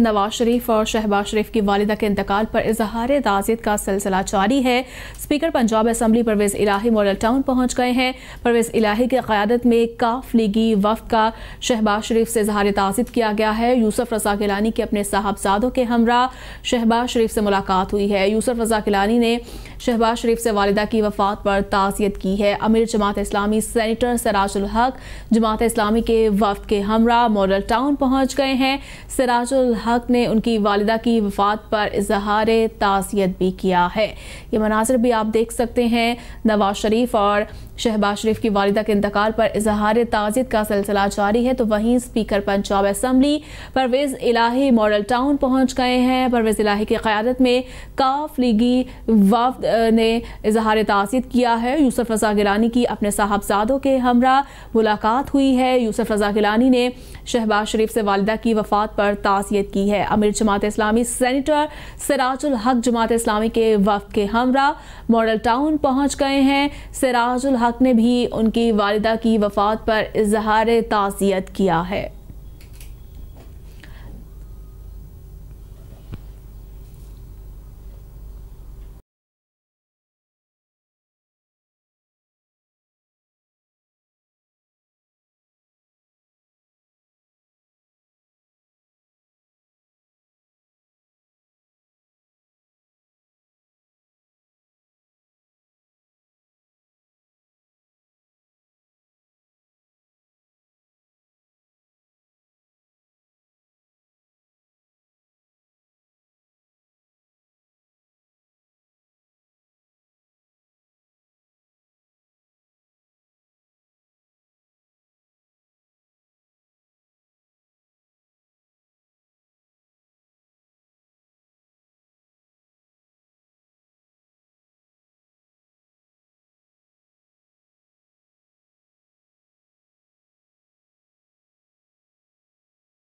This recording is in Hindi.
नवाज शरीफ और शहबाज शरीफ की वालदा के इंतकाल पर इजहार ताजियत का सिलसिला जारी है speaker Punjab assembly Pervez Elahi Model Town पहुंच गए हैं परवेज इलाही की क्यादत में काफ लीगी वफ का शहबाज शरीफ से इजहार ताजियत किया गया है यूसुफ रजा गिलानी के अपने साहबजादों के हमरा शहबाज शरीफ से मुलाकात हुई है यूसुफ रजा गिलानी ने शहबाज शरीफ से वालदा की वफात पर ताजियत की है अमीर जमात इस्लामी सैनिटर सराजुल हक जमात इस्लामी के वफ के हमरा मॉडल टाउन पहुंच गए हैं सराजुल हक ने उनकी वालदा की वफात पर इजहार ताज़ियत भी किया है ये मनासर भी आप देख सकते हैं नवाज शरीफ और शहबाज शरीफ की वालदा के इंतकाल पर इजहार ताज़ियत का सिलसिला जारी है तो वहीं speaker Punjab assembly Pervez Elahi Model Town पहुंच गए हैं परवेज़ इलाही की क़्यादत में काफ लीगी वफद ने इजहार ताज़ियत किया है यूसुफ रजा गिलानी की अपने साहबजादों के हमरा मुलाकात हुई है यूसुफ रजा गिलानी ने शहबाज शरीफ से वालदा की वफात पर ताज़ियत की है अमीर जमात इस्लामी सेनेटर सिराजुल हक जमात इस्लामी के वफ के हमरा मॉडल टाउन पहुंच गए हैं सिराजुल हक ने भी उनकी वालदा की वफात पर इजहार ताज़ियत किया है